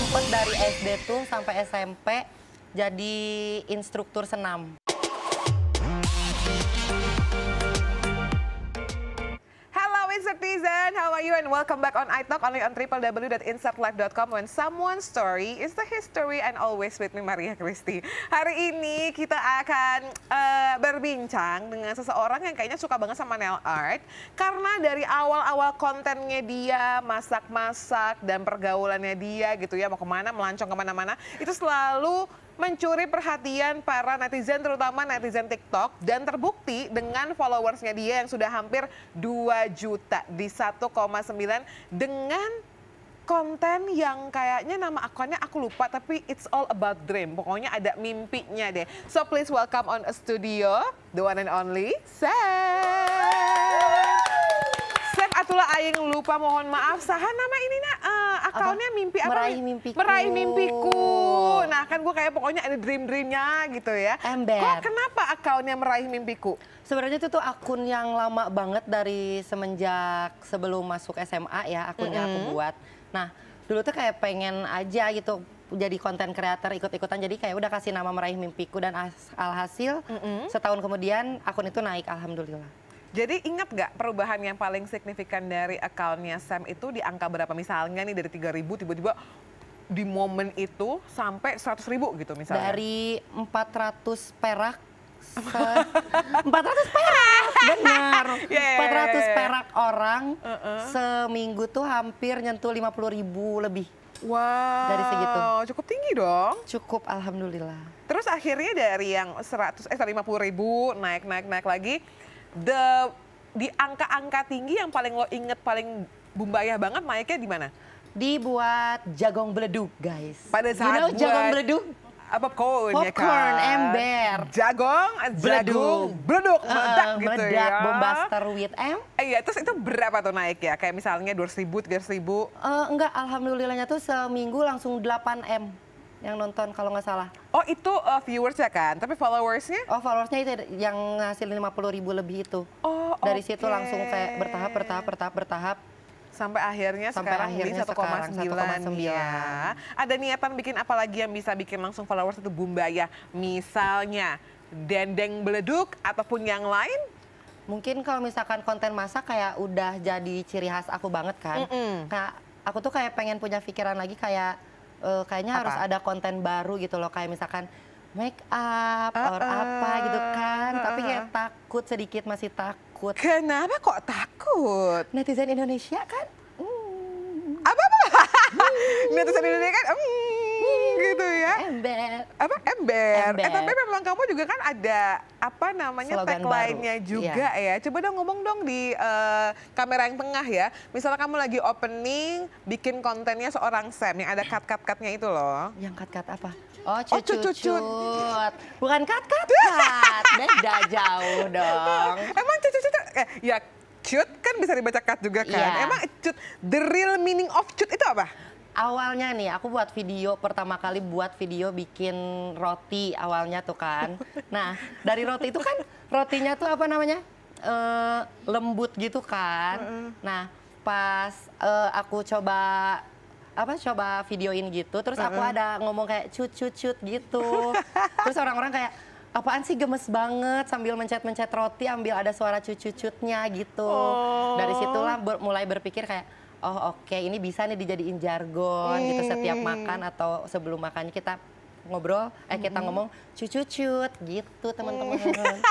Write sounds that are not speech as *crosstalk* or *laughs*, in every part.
sempat dari SD tuh sampai SMP jadi instruktur senam. Citizen, how are you and welcome back on iTalk only on www.insertlife.com when someone's story is the history and always with me Maria Kristi. Hari ini kita akan uh, berbincang dengan seseorang yang kayaknya suka banget sama nail art karena dari awal-awal kontennya dia, masak-masak dan pergaulannya dia gitu ya mau kemana melancong kemana-mana itu selalu mencuri perhatian para netizen terutama netizen TikTok dan terbukti dengan followersnya dia yang sudah hampir 2 juta di 1,9 dengan konten yang kayaknya nama akunnya aku lupa tapi it's all about dream. Pokoknya ada mimpinya deh. So please welcome on a studio the one and only Sam itulah Aing lupa mohon maaf. Saha nama ini nak uh, akalnya mimpi apa? Meraih mimpiku. Meraih mimpiku. Nah kan gue kayak pokoknya ada dream-dreamnya gitu ya. Ember. Kok kenapa akalnya meraih mimpiku? Sebenarnya itu tuh akun yang lama banget dari semenjak sebelum masuk SMA ya akunnya mm -hmm. aku buat. Nah dulu tuh kayak pengen aja gitu jadi konten kreator ikut-ikutan jadi kayak udah kasih nama meraih mimpiku dan alhasil mm -hmm. setahun kemudian akun itu naik alhamdulillah jadi ingat nggak perubahan yang paling signifikan dari akunnya Sam itu di angka berapa? Misalnya nih dari 3.000 tiba-tiba di momen itu sampai ribu gitu misalnya. Dari 400 perak 400 *laughs* perak, benar. *laughs* Yeah. Iya, iya, iya, 400 perak orang uh -uh. seminggu tuh hampir nyentuh 50 ribu lebih. Wow. Dari segitu. Cukup tinggi dong. Cukup, alhamdulillah. Terus akhirnya dari yang 100 eh puluh ribu naik naik naik lagi the di angka-angka tinggi yang paling lo inget paling bumbayah banget naiknya di mana? Dibuat jagung beleduk, guys. Pada saat you know, buat jagong beleduk popcorn, popcorn ya kan? ember, eh, jagung beleduk, beleduk, eh, meledak uh, gitu ya. bombaster with M. Iya, terus itu berapa tuh naik ya? Kayak misalnya dua ribu, tiga ribu? Uh, enggak, alhamdulillahnya tuh seminggu langsung 8 M yang nonton kalau nggak salah. Oh itu uh, viewers ya kan, tapi followersnya? Oh followersnya itu yang ngasilin 50 ribu lebih itu. Oh Dari okay. situ langsung kayak bertahap, bertahap, bertahap, bertahap. Sampai akhirnya Sampai sekarang akhirnya di 1,9 ya. Ada niatan bikin apa lagi yang bisa bikin langsung followers itu bumbaya? Misalnya dendeng beleduk ataupun yang lain? Mungkin kalau misalkan konten masak kayak udah jadi ciri khas aku banget kan. Mm -mm. Nah, aku tuh kayak pengen punya pikiran lagi kayak uh, kayaknya apa? harus ada konten baru gitu loh kayak misalkan make up uh, or apa gitu kan. Uh, Tapi kayak takut sedikit masih takut. Kenapa kok takut? Netizen Indonesia kan. Mm. Apa apa? *laughs* Netizen Indonesia kan. Mm gitu ya. Ember. Apa ember? ember. Eh tapi memang kamu juga kan ada apa namanya tagline-nya juga ya. ya. Coba dong ngomong dong di uh, kamera yang tengah ya. Misalnya kamu lagi opening bikin kontennya seorang Sam yang ada cut-cut-cutnya itu loh. Yang cut-cut apa? Oh, cucut, oh, cucut. Bukan cut-cut, *laughs* beda jauh dong. Emang cucut-cucut, eh, ya cut kan bisa dibaca cut juga kan. Yeah. Emang cut, the real meaning of cut itu apa? awalnya nih aku buat video pertama kali buat video bikin roti awalnya tuh kan. *laughs* Nah dari roti itu kan rotinya tuh apa namanya e, lembut gitu kan. Nah pas e, aku coba apa coba videoin gitu terus aku ada ngomong kayak cut cut cut gitu *laughs* terus orang-orang kayak apaan sih gemes banget sambil mencet-mencet roti ambil ada suara cucu-cutnya gitu. Oh. Dari situlah ber mulai berpikir kayak oh oke okay, ini bisa nih dijadiin jargon hmm. gitu setiap hmm. makan atau sebelum makan kita ngobrol eh kita hmm. ngomong cucut-cut gitu teman-teman. Hmm. *laughs*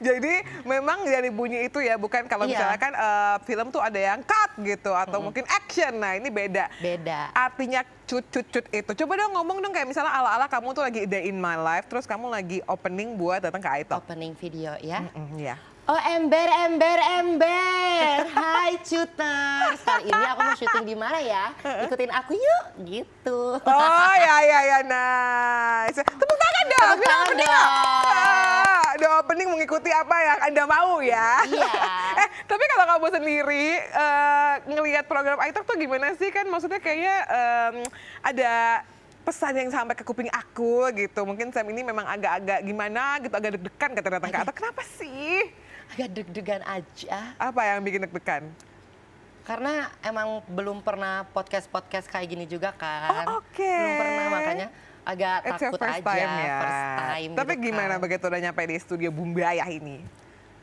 Jadi memang dari bunyi itu ya bukan kalau iya. misalnya uh, film tuh ada yang cut gitu atau hmm. mungkin action. Nah, ini beda. Beda. Artinya cucut-cucut itu. Coba dong ngomong dong kayak misalnya ala-ala kamu tuh lagi day in my life terus kamu lagi opening buat datang ke Aito. Opening video ya. Mm -mm, ya. Yeah. Oh ember, ember, ember. Hai cuter. Kali ini aku mau syuting di mana ya? Ikutin aku yuk, gitu. Oh ya ya ya nice. Tepuk tangan dong. Tepuk tangan dong. Ah, opening mengikuti apa ya? anda mau ya. Iya. *laughs* eh tapi kalau kamu sendiri uh, ngelihat program iTalk tuh gimana sih kan? Maksudnya kayaknya um, ada pesan yang sampai ke kuping aku gitu. Mungkin Sam ini memang agak-agak gimana gitu, agak deg-degan kata datang ke Kenapa sih? agak deg-degan aja. Apa yang bikin deg-degan? Karena emang belum pernah podcast-podcast kayak gini juga kan. Oh, Oke. Okay. Belum pernah makanya agak It's takut first aja time, ya. first time. Tapi gitu gimana kan. begitu udah nyampe di studio Bumbayah ini?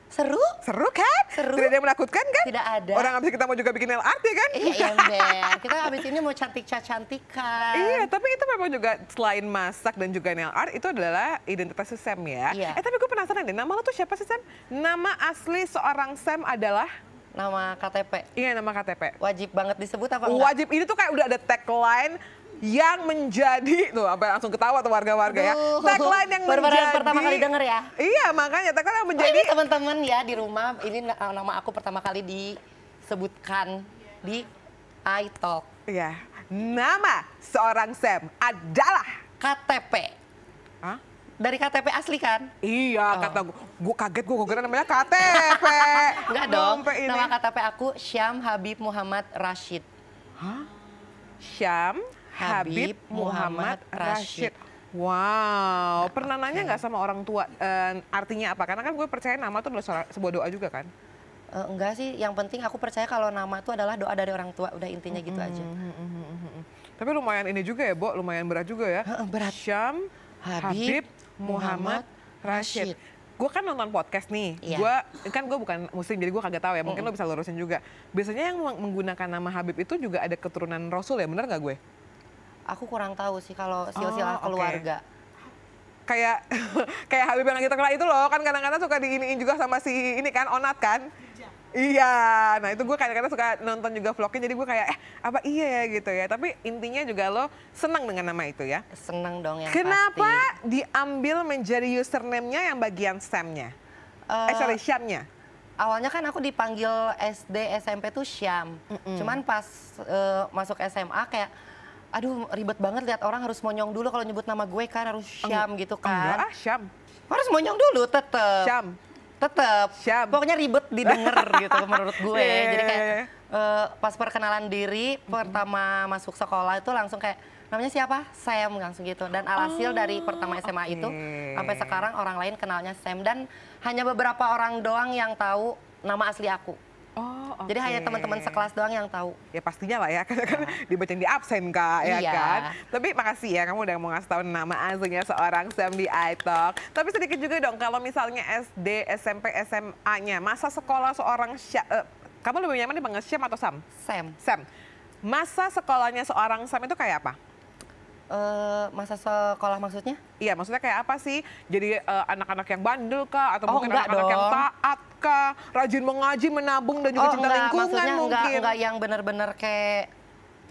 Seru? Seru kan? Seru. Tidak ada yang menakutkan kan? Tidak ada. Orang abis kita mau juga bikin nail art ya kan? Iya, iya Kita abis ini mau cantik-cantikan. Iya, tapi itu memang juga selain masak dan juga nail art itu adalah identitas si Sam ya. Iya. Eh tapi gue penasaran deh, nama lo tuh siapa sih Sam? Nama asli seorang Sam adalah? Nama KTP. Iya, nama KTP. Wajib banget disebut apa enggak? Wajib, ini tuh kayak udah ada tagline yang menjadi tuh sampai langsung ketawa tuh warga-warga ya. Tagline yang Baru menjadi pertama kali denger ya. Iya, makanya tagline yang oh, menjadi oh, teman-teman ya di rumah ini eh, nama aku pertama kali disebutkan di iTalk. Iya. Nama seorang Sam adalah KTP. Hah? dari KTP asli kan? Iya, oh. kata gue kaget gue kira namanya KTP. Enggak *laughs* dong. Ini. Ya. Nama KTP aku Syam Habib Muhammad Rashid. Hah? Syam Habib Muhammad Rashid. Wow, nah, pernah nanya nah. nggak sama orang tua uh, artinya apa? Karena kan gue percaya nama tuh adalah sebuah doa juga kan? Uh, enggak sih, yang penting aku percaya kalau nama itu adalah doa dari orang tua, udah intinya gitu aja. Mm-hmm, mm-hmm, mm-hmm, Tapi lumayan ini juga ya, Bo, lumayan berat juga ya. Berat. Syam, Habib, Habib Muhammad, Muhammad Rashid. Rashid. Gue kan nonton podcast nih, iya. gue kan gue bukan muslim jadi gue kagak tahu ya, mungkin mm lo bisa lurusin juga. Biasanya yang menggunakan nama Habib itu juga ada keturunan Rasul ya, bener gak gue? aku kurang tahu sih kalau silsilah oh, keluarga. Okay kayak *laughs* kayak Habib yang kita gitu, kenal itu loh kan kadang-kadang suka diiniin juga sama si ini kan Onat kan ya. iya nah itu gue kadang-kadang suka nonton juga vlognya jadi gue kayak eh apa iya ya gitu ya tapi intinya juga lo senang dengan nama itu ya senang dong yang kenapa pasti. diambil menjadi username-nya yang bagian Sam-nya uh, eh sorry eh, Syam-nya Awalnya kan aku dipanggil SD SMP tuh Syam, mm -mm. cuman pas uh, masuk SMA kayak aduh ribet banget lihat orang harus monyong dulu kalau nyebut nama gue kan harus Syam gitu kan. Enggak, ah, Syam. Harus monyong dulu tetep. Syam. Tetep. Syam. Pokoknya ribet didengar *laughs* gitu menurut gue. Yeah. Iya, Jadi kayak uh, pas perkenalan diri mm -hmm. pertama masuk sekolah itu langsung kayak namanya siapa? Sam langsung gitu. Dan alhasil oh, dari pertama oh, SMA okay. itu sampai sekarang orang lain kenalnya Sam dan hanya beberapa orang doang yang tahu nama asli aku. Oh, okay. Jadi hanya teman-teman sekelas doang yang tahu. Ya pastinya lah ya, *laughs* karena kan nah. dibacain di absen kak, ya iya. kan. Tapi makasih ya kamu udah mau ngasih tahu nama aslinya seorang Sam di iTalk. Tapi sedikit juga dong kalau misalnya SD, SMP, SMA-nya, masa sekolah seorang Syam, uh, eh, kamu lebih nyaman dipanggil Syam atau Sam? Sam. Sam. Masa sekolahnya seorang Sam itu kayak apa? Uh, masa sekolah maksudnya? Iya, maksudnya kayak apa sih? Jadi eh, anak-anak uh, yang bandel kak, Atau oh, mungkin anak-anak yang taat sedekah, rajin mengaji, menabung dan juga oh, cinta enggak, lingkungan maksudnya mungkin. Enggak, enggak yang benar-benar kayak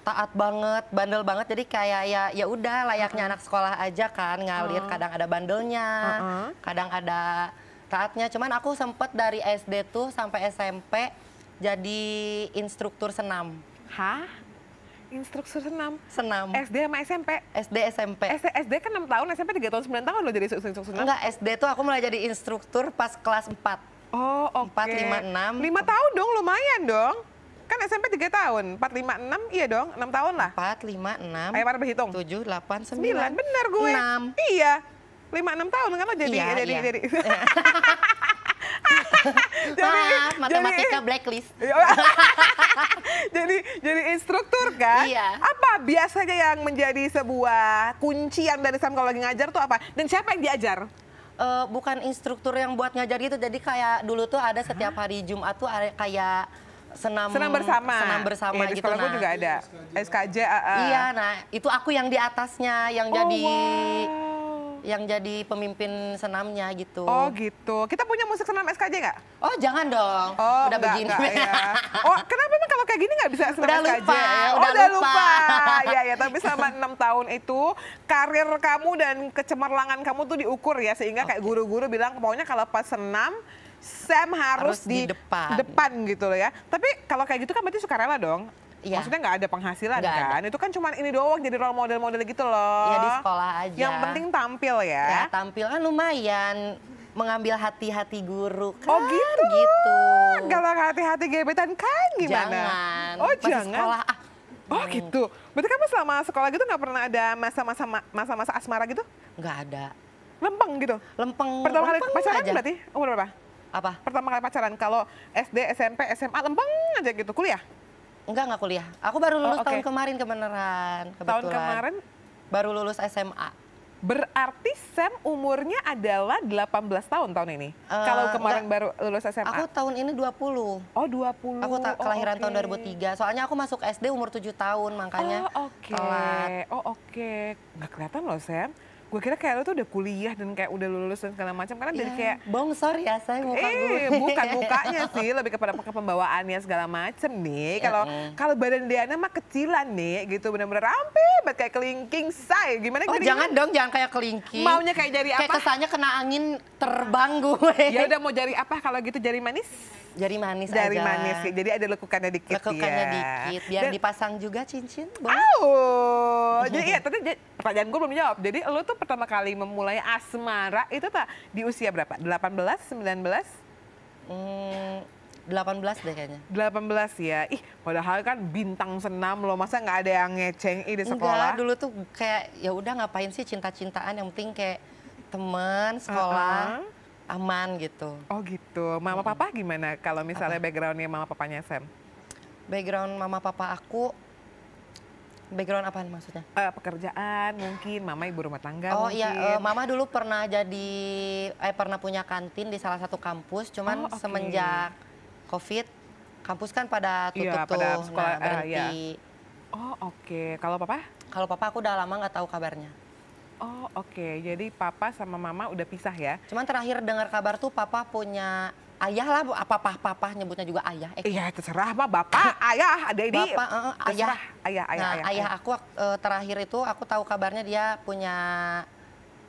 taat banget, bandel banget. Jadi kayak ya ya udah layaknya uh -huh. anak sekolah aja kan ngalir uh -huh. kadang ada bandelnya, uh -huh. kadang ada taatnya. Cuman aku sempet dari SD tuh sampai SMP jadi instruktur senam. Hah? Instruktur senam? Senam. SD sama SMP? SD, SMP. SD, SD kan 6 tahun, SMP 3 tahun, 9 tahun lo jadi instruktur senam? Enggak, SD tuh aku mulai jadi instruktur pas kelas 4. Oh, oke. Okay. 4, 5, 6. 5 tahun dong, lumayan dong. Kan SMP 3 tahun, 4, 5, 6, iya dong, 6 tahun lah. 4, 5, 6. Ayo, Mara berhitung. 7, 8, 9. 9, bener gue. 6. Iya, 5, 6 tahun kan lo jadi, iya, ya, jadi, iya. jadi. *laughs* jadi, Maaf, matematika jadi, blacklist. Iya. *laughs* jadi jadi instruktur kan? Iya. Apa biasanya yang menjadi sebuah kuncian dari Sam kalau lagi ngajar tuh apa? Dan siapa yang diajar? uh, bukan instruktur yang buat ngajar gitu. Jadi kayak dulu tuh ada setiap hari Jumat tuh ada kayak senam senam bersama senam bersama ya, di gitu nah juga ada SKJ, SKJ uh. iya nah itu aku yang di atasnya yang oh, jadi wow yang jadi pemimpin senamnya gitu. Oh gitu. Kita punya musik senam SKJ nggak? Oh jangan dong. Oh, udah enggak, begini. Enggak, ya. *laughs* Oh kenapa emang kalau kayak gini nggak bisa senam udah SKJ? Lupa, ya? oh, udah, udah lupa. lupa. ya ya. Tapi selama *laughs* enam tahun itu karir kamu dan kecemerlangan kamu tuh diukur ya sehingga okay. kayak guru-guru bilang pokoknya kalau pas senam Sam harus, harus di, di depan. depan gitu loh ya. Tapi kalau kayak gitu kan berarti suka rela dong ya. maksudnya nggak ada penghasilan gak kan? Ada. Itu kan cuma ini doang jadi role model-model gitu loh. Ya di sekolah aja. Yang penting tampil ya. Ya tampil kan lumayan mengambil hati-hati guru kan oh gitu, gitu. gambar hati-hati gebetan kan gimana jangan oh Masih jangan sekolah ah. Oh hmm. gitu. Berarti kamu selama sekolah gitu nggak pernah ada masa-masa masa-masa asmara gitu? Nggak ada. Lempeng gitu. Lempeng. Pertama kali pacaran aja. berarti umur berapa? Apa? Pertama kali pacaran kalau SD, SMP, SMA lempeng aja gitu kuliah? Enggak, enggak kuliah. Aku baru oh, lulus oh, okay. tahun kemarin kebenaran. Kebetulan. Tahun kemarin? Baru lulus SMA. Berarti Sam umurnya adalah 18 tahun tahun ini? Uh, Kalau kemarin enggak, baru lulus SMA? Aku tahun ini 20. Oh 20. Aku ta- oh, kelahiran oh, okay. tahun 2003. Soalnya aku masuk SD umur 7 tahun makanya. Oh oke. Okay. Oh oke. Okay. Nggak kelihatan loh Sam gue kira kayak lo tuh udah kuliah dan kayak udah lulus dan segala macam karena ya, dari iya. kayak bongsor ya saya muka eh, gue bukan mukanya *laughs* sih lebih kepada pakai pembawaannya segala macam nih iya, kalau ya. kalau badan Diana mah kecilan nih gitu benar-benar rampe banget kayak kelingking say gimana oh, jangan dong jangan kayak kelingking maunya kayak jari apa kayak kesannya kena angin terbang gue ya udah mau jari apa kalau gitu jari manis jari manis jari aja. manis jadi ada lekukannya dikit lekukannya ya. dikit biar dan, dipasang juga cincin boleh. Oh, jadi iya tapi pertanyaan gue belum jawab. Jadi lu tuh pertama kali memulai asmara itu tak di usia berapa? 18, 19? Hmm, 18 deh kayaknya. 18 ya. Ih, padahal kan bintang senam lo. Masa nggak ada yang ngeceng di sekolah? Enggak, dulu tuh kayak ya udah ngapain sih cinta-cintaan yang penting kayak teman, sekolah. Uh -uh aman gitu. Oh gitu. Mama hmm. papa gimana kalau misalnya backgroundnya mama papanya Sam? Background mama papa aku Background apa maksudnya? Uh, pekerjaan mungkin, mama ibu rumah tangga oh, iya, mungkin. iya, uh, mama dulu pernah jadi, eh pernah punya kantin di salah satu kampus, cuman oh, okay. semenjak COVID, kampus kan pada iya, tutup eh, iya, tuh, sekolah, nah berhenti. Uh, iya. Oh oke, okay. kalau papa? Kalau papa aku udah lama nggak tahu kabarnya. Oh oke, okay. jadi papa sama mama udah pisah ya? Cuman terakhir dengar kabar tuh papa punya ayah lah apa papa papa nyebutnya juga ayah eh. iya terserah apa bapak *laughs* ayah ada ini bapak uh, ayah ayah ayah nah, ayah, ayah aku uh, terakhir itu aku tahu kabarnya dia punya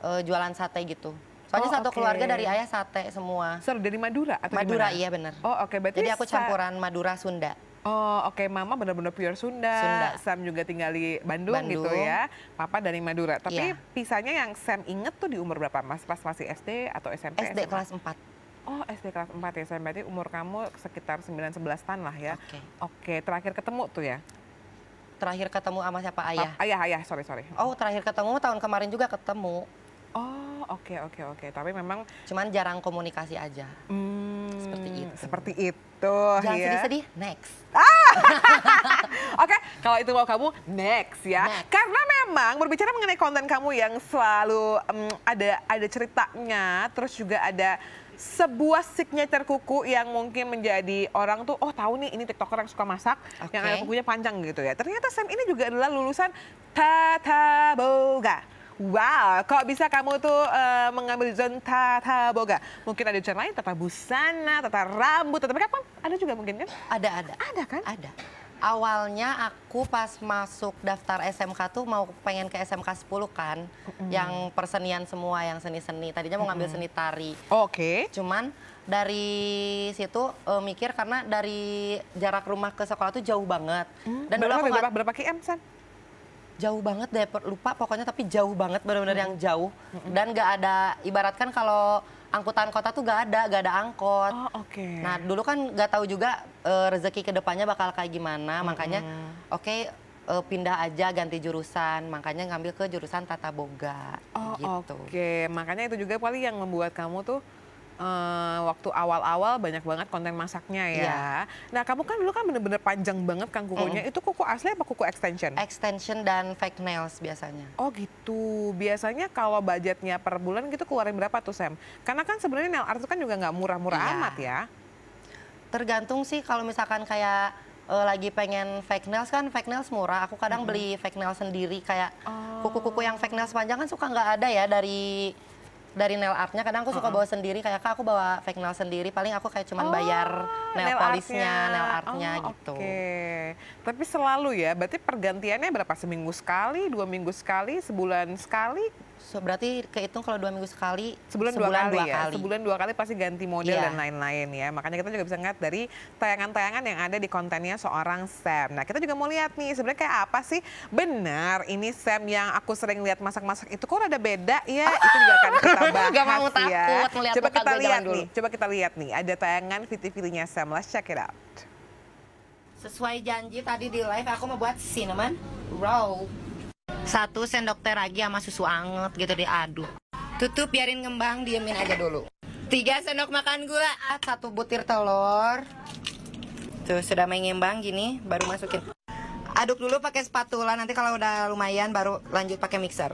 uh, jualan sate gitu Soalnya oh, satu okay. keluarga dari ayah sate semua. Sir, dari Madura atau Madura dimana? iya benar. Oh, oke okay. Jadi aku campuran Madura Sunda. Oh, oke. Okay. Mama benar-benar pure Sunda. Sunda. Sam juga tinggal di Bandung, Bandung gitu ya. Papa dari Madura. Tapi yeah. pisahnya yang Sam inget tuh di umur berapa, Mas? Pas masih SD atau SMP? SD SMA? kelas 4 oh SD kelas 4 ya, saya berarti umur kamu sekitar 9-11 tahun lah ya. Oke. Okay. Oke, okay, terakhir ketemu tuh ya? Terakhir ketemu sama siapa? Ayah? Ayah, ayah, sorry, sorry. Oh, terakhir ketemu tahun kemarin juga ketemu. Oh oke okay, oke okay, oke. Okay. Tapi memang cuman jarang komunikasi aja. Hmm, seperti itu. Seperti itu. Jangan ya. sedih-sedih. Next. Ah. *laughs* oke, okay, kalau itu mau kamu next ya. Next. Karena memang berbicara mengenai konten kamu yang selalu um, ada ada ceritanya, terus juga ada sebuah signature kuku yang mungkin menjadi orang tuh oh tahu nih ini tiktoker yang suka masak okay. yang ada kukunya panjang gitu ya ternyata Sam ini juga adalah lulusan Tata Boga Wow, kok bisa kamu tuh uh, mengambil zon tata boga? Mungkin ada zon lain, tata busana, tata rambut, tata makeup ada juga mungkin kan? Ada, ada. Ada kan? Ada. Awalnya aku pas masuk daftar SMK tuh mau pengen ke SMK 10 kan, mm. yang persenian semua, yang seni-seni. Tadinya mau ngambil mm. seni tari. Oke. Okay. Cuman dari situ uh, mikir karena dari jarak rumah ke sekolah tuh jauh banget. Mm. Dan berapa, berapa, berapa km, San? jauh banget deh lupa pokoknya tapi jauh banget benar-benar hmm. yang jauh hmm. dan gak ada ibaratkan kalau angkutan kota tuh gak ada, gak ada angkot. Oh, oke. Okay. Nah, dulu kan gak tahu juga uh, rezeki kedepannya bakal kayak gimana, -hmm. makanya oke okay, eh, pindah aja ganti jurusan, makanya ngambil ke jurusan tata boga. Oh, gitu. oke. Okay. Makanya itu juga paling yang membuat kamu tuh uh, waktu awal-awal banyak banget konten masaknya ya. ya. Nah kamu kan dulu kan bener-bener panjang banget kan kukunya. Mm. Itu kuku asli apa kuku extension? Extension dan fake nails biasanya. Oh gitu. Biasanya kalau budgetnya per bulan gitu keluarin berapa tuh Sam? Karena kan sebenarnya nail art itu kan juga nggak murah-murah ya. amat ya. Tergantung sih kalau misalkan kayak uh, lagi pengen fake nails kan fake nails murah. Aku kadang mm beli fake nails sendiri kayak oh. kuku-kuku oh. yang fake nails panjang kan suka nggak ada ya dari dari nail artnya kadang aku suka uh -uh. bawa sendiri kayak aku bawa fake nail sendiri paling aku kayak cuman oh, bayar nail, nail polishnya nail artnya oh, gitu okay. tapi selalu ya berarti pergantiannya berapa seminggu sekali dua minggu sekali sebulan sekali So, berarti kehitung kalau dua minggu sekali, sebulan, sebulan dua, kali, dua ya. kali. Sebulan dua kali pasti ganti model yeah. dan lain-lain ya. Makanya kita juga bisa ngeliat dari tayangan-tayangan yang ada di kontennya seorang Sam. Nah kita juga mau lihat nih sebenarnya kayak apa sih benar ini Sam yang aku sering lihat masak-masak itu kok ada beda ya. oh. *laughs* Itu juga akan kita bahas Gak mau ya. takut ya. coba kita lihat nih, dulu. coba kita lihat nih ada tayangan fiti-fitinya Sam. Let's check it out. Sesuai janji tadi di live aku mau buat cinnamon roll satu sendok teh ragi sama susu anget gitu diaduk. Tutup biarin ngembang, diemin aja dulu. Tiga sendok makan gula, satu butir telur. Tuh sudah mengembang gini, baru masukin. Aduk dulu pakai spatula, nanti kalau udah lumayan baru lanjut pakai mixer.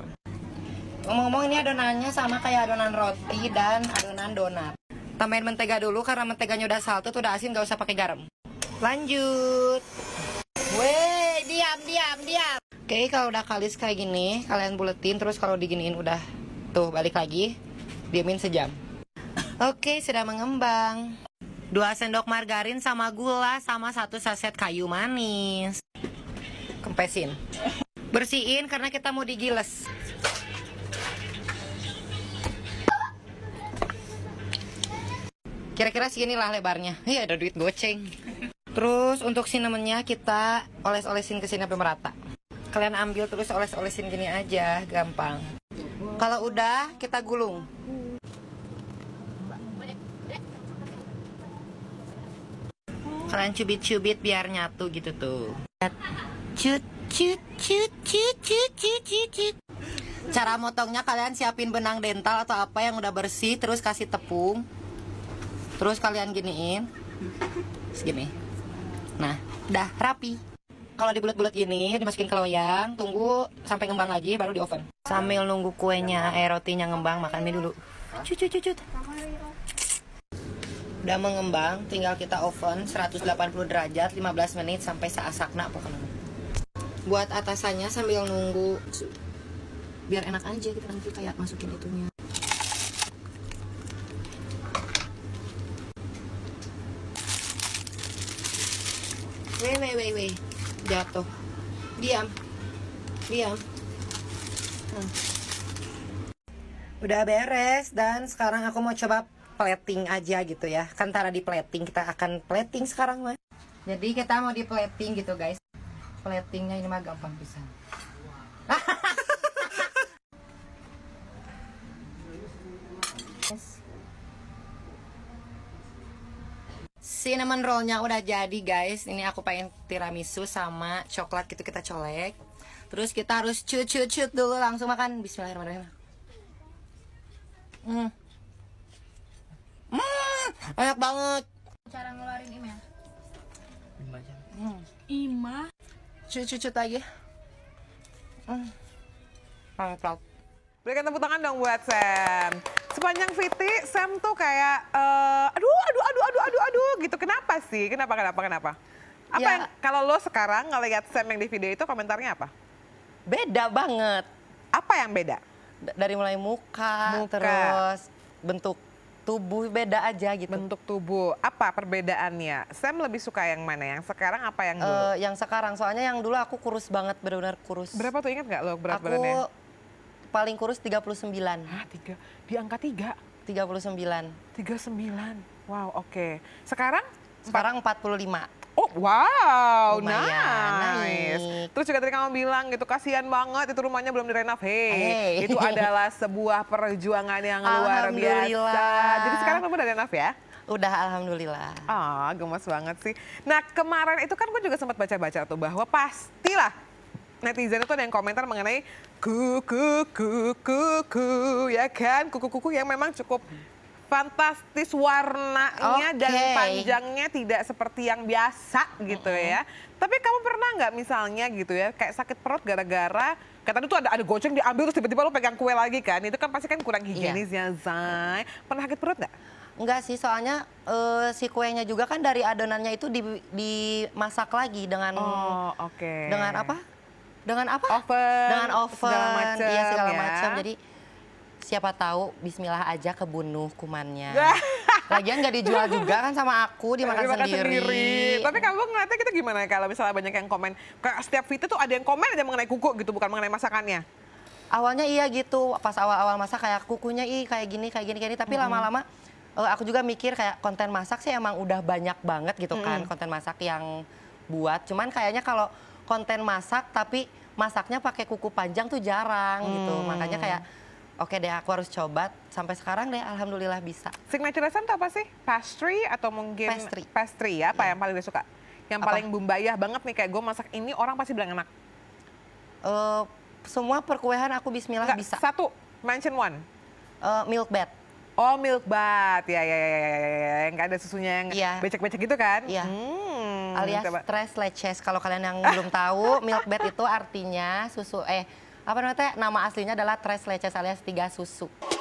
Ngomong-ngomong ini adonannya sama kayak adonan roti dan adonan donat. Tambahin mentega dulu karena menteganya udah salto tuh udah asin, gak usah pakai garam. Lanjut. Weh, diam, diam, diam. Oke, kalau udah kalis kayak gini, kalian buletin terus kalau diginiin udah tuh balik lagi, diamin sejam. Oke, sudah mengembang. 2 sendok margarin sama gula sama satu saset kayu manis. Kempesin. Bersihin karena kita mau digiles. Kira-kira seginilah lebarnya. Iya, ada duit goceng. Terus untuk sinemennya kita oles-olesin ke sini sampai merata kalian ambil terus oles-olesin gini aja gampang kalau udah kita gulung kalian cubit-cubit biar nyatu gitu tuh cut cut cut cut cut cut cut cara motongnya kalian siapin benang dental atau apa yang udah bersih terus kasih tepung terus kalian giniin segini nah udah rapi kalau dibulat-bulat gini dimasukin ke loyang tunggu sampai ngembang lagi baru di oven sambil nunggu kuenya eh rotinya ngembang makan mie dulu Cucut, cucut, udah mengembang tinggal kita oven 180 derajat 15 menit sampai seasakna, pokoknya buat atasannya sambil nunggu biar enak aja kita nanti kayak masukin itunya Wait, wait, wait, wait jatuh diam diam hmm. udah beres dan sekarang aku mau coba plating aja gitu ya kan tara di plating kita akan plating sekarang mah jadi kita mau di plating gitu guys platingnya ini mah gampang pisan *laughs* Cinnamon rollnya udah jadi guys Ini aku pengen tiramisu sama coklat gitu kita colek Terus kita harus cut cut cut dulu langsung makan Bismillahirrahmanirrahim Hmm Hmm enak banget Cara ngeluarin email Ima ya? hmm. Ima Cut cut cut lagi Hmm Mantap Berikan tepuk tangan dong buat Sam Sepanjang Viti, Sam tuh kayak uh, gitu. Kenapa sih? Kenapa, kenapa, kenapa? Apa ya. yang, kalau lo sekarang ngelihat Sam yang di video itu komentarnya apa? Beda banget. Apa yang beda? D dari mulai muka, muka, terus bentuk tubuh beda aja gitu. Bentuk tubuh, apa perbedaannya? Sam lebih suka yang mana? Yang sekarang apa yang dulu? Uh, yang sekarang, soalnya yang dulu aku kurus banget, benar-benar kurus. Berapa tuh ingat nggak lo berat aku badannya? Aku paling kurus 39. Hah, tiga. Di angka tiga? 39. 39. Wow, oke. Okay. Sekarang? Sekarang 45. Oh, wow, Lumayan, nice. nice. Terus juga tadi kamu bilang gitu, kasihan banget itu rumahnya belum direnov. Hey, hey. itu adalah sebuah perjuangan yang luar biasa. Jadi sekarang kamu udah renov ya? Udah, alhamdulillah. Ah, oh, gemes banget sih. Nah, kemarin itu kan gue juga sempat baca-baca tuh bahwa pastilah netizen itu ada yang komentar mengenai kuku kuku kuku ya kan kuku kuku yang memang cukup fantastis warnanya okay. dan panjangnya tidak seperti yang biasa gitu mm -hmm. ya. Tapi kamu pernah nggak misalnya gitu ya kayak sakit perut gara-gara kata itu ada ada goceng diambil terus tiba-tiba lo pegang kue lagi kan itu kan pasti kan kurang iya. higienis yeah. ya Zai. Pernah sakit perut nggak? Enggak sih, soalnya uh, si kuenya juga kan dari adonannya itu di, dimasak lagi dengan oh, okay. dengan apa? Dengan apa? Oven. Dengan oven, segala macam. iya segala ya. macam. Jadi siapa tahu Bismillah aja kebunuh kumannya. Lagian gak dijual juga kan sama aku, iya, dimakan, dimakan sendiri. sendiri. Tapi kamu ngeliatnya kita gimana ya, kalau misalnya banyak yang komen? Kayak setiap video tuh ada yang komen aja mengenai kuku gitu, bukan mengenai masakannya. Awalnya iya gitu, pas awal-awal masak kayak kukunya i kayak gini, kayak gini, kayak gini. Tapi lama-lama -hmm. aku juga mikir kayak konten masak sih emang udah banyak banget gitu -hmm. kan konten masak yang buat. Cuman kayaknya kalau konten masak tapi masaknya pakai kuku panjang tuh jarang -hmm. gitu. Mm. Makanya kayak Oke deh, aku harus coba. Sampai sekarang deh, alhamdulillah bisa. Signature rasa apa sih? Pastry atau mungkin pastry? Pastry ya, apa yeah. yang paling dia suka? Yang apa? paling bumbayah banget nih kayak gue masak ini orang pasti bilang enak. Uh, semua perkuehan aku Bismillah Nggak, bisa. Satu, mention one. Uh, milk Bat. Oh milk bath, ya ya ya ya ya yang ya. ada susunya yang yeah. becek-becek gitu kan? Iya. Yeah. Hmm, Alias stress leches. Kalau kalian yang belum tahu, milk bath itu artinya susu eh apa namanya nama aslinya adalah tres leces alias tiga susu.